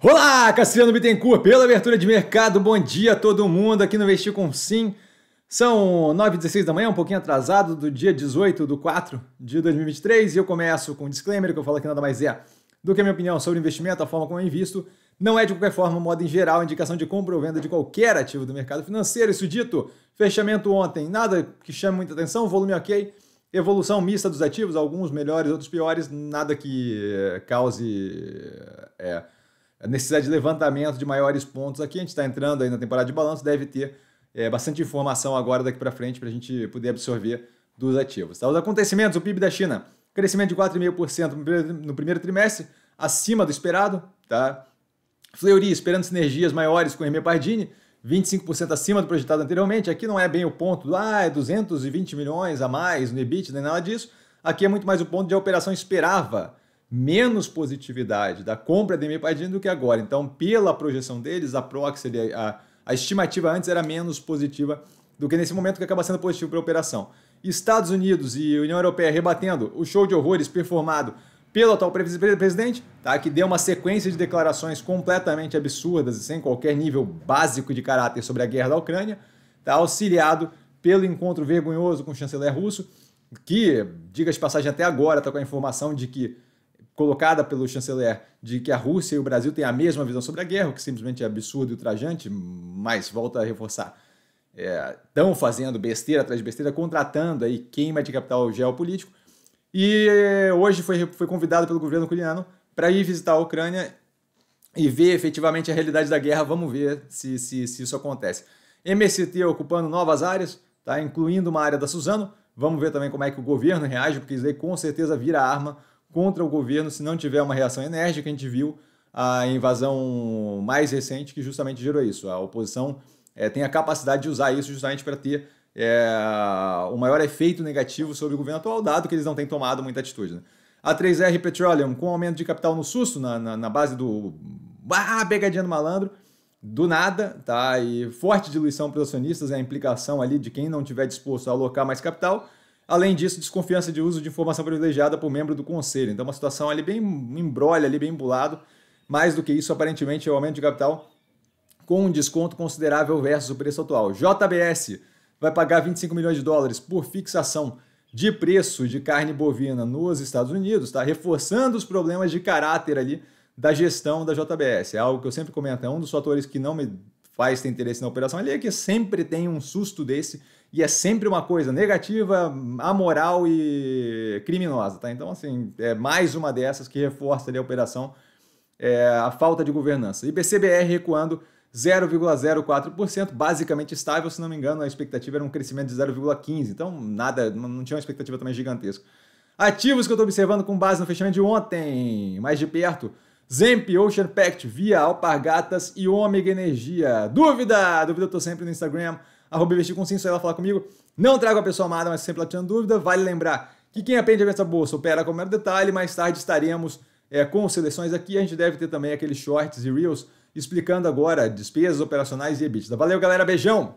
Olá, Cassiano Bittencourt, pela abertura de mercado. Bom dia a todo mundo aqui no Vestir com Sim. São 9h16 da manhã, um pouquinho atrasado, do dia 18 do 4 de 2023. E eu começo com um disclaimer que eu falo que nada mais é do que a minha opinião sobre investimento, a forma como eu invisto. Não é de qualquer forma, modo em geral, indicação de compra ou venda de qualquer ativo do mercado financeiro. Isso dito, fechamento ontem, nada que chame muita atenção, volume ok, evolução mista dos ativos, alguns melhores, outros piores, nada que eh, cause. É, necessidade de levantamento de maiores pontos aqui. A gente está entrando aí na temporada de balanço, deve ter é, bastante informação agora daqui para frente para a gente poder absorver dos ativos. Tá? Os acontecimentos, o PIB da China, crescimento de 4,5% no primeiro trimestre, acima do esperado. Tá? Fleury esperando sinergias maiores com Hermé Pardini, 25% acima do projetado anteriormente. Aqui não é bem o ponto do, ah, é 220 milhões a mais no EBIT, nem nada disso. Aqui é muito mais o ponto de a operação esperava menos positividade da compra de imipadina do que agora. Então, pela projeção deles, a a, a estimativa antes era menos positiva do que nesse momento que acaba sendo positivo para a operação. Estados Unidos e União Europeia rebatendo o show de horrores performado pelo atual presidente, tá? que deu uma sequência de declarações completamente absurdas e sem qualquer nível básico de caráter sobre a guerra da Ucrânia, tá? auxiliado pelo encontro vergonhoso com o chanceler russo, que, diga de passagem até agora, está com a informação de que colocada pelo chanceler de que a Rússia e o Brasil têm a mesma visão sobre a guerra, o que simplesmente é absurdo e ultrajante, mas volta a reforçar. Estão é, fazendo besteira atrás de besteira, contratando aí queima de capital geopolítico. E hoje foi, foi convidado pelo governo ucraniano para ir visitar a Ucrânia e ver efetivamente a realidade da guerra. Vamos ver se, se, se isso acontece. MST ocupando novas áreas, tá? incluindo uma área da Suzano. Vamos ver também como é que o governo reage, porque isso aí com certeza vira arma contra o governo se não tiver uma reação enérgica. A gente viu a invasão mais recente que justamente gerou isso. A oposição é, tem a capacidade de usar isso justamente para ter é, o maior efeito negativo sobre o governo atual, dado que eles não têm tomado muita atitude. Né? A 3R Petroleum, com aumento de capital no susto, na, na, na base do. Ah, pegadinha do malandro do nada, tá? E forte diluição para os acionistas, é a implicação ali de quem não tiver disposto a alocar mais capital. Além disso, desconfiança de uso de informação privilegiada por membro do conselho. Então, uma situação ali bem embrolha, ali bem embulado. Mais do que isso, aparentemente, é o aumento de capital com um desconto considerável versus o preço atual. JBS vai pagar 25 milhões de dólares por fixação de preço de carne bovina nos Estados Unidos, tá? Reforçando os problemas de caráter ali da gestão da JBS. É algo que eu sempre comento, é um dos fatores que não me faz ter interesse na operação ali, é que sempre tem um susto desse e é sempre uma coisa negativa, amoral e criminosa, tá? Então, assim, é mais uma dessas que reforça ali a operação, é, a falta de governança. IBCBR, recuando 0,04%, basicamente estável, se não me engano, a expectativa era um crescimento de 0,15%, então nada, não tinha uma expectativa também gigantesca. Ativos que eu estou observando com base no fechamento de ontem, mais de perto, Zemp, Ocean Pact, Via, Alpargatas e Ômega Energia. Dúvida? Dúvida eu estou sempre no Instagram, arroba investir com sim, ela falar comigo. Não trago a pessoa amada, mas sempre ela tinha dúvida. Vale lembrar que quem aprende a ver essa bolsa opera com mero detalhe. Mais tarde estaremos é, com seleções aqui. A gente deve ter também aqueles shorts e reels explicando agora despesas operacionais e EBITDA. Valeu, galera. Beijão!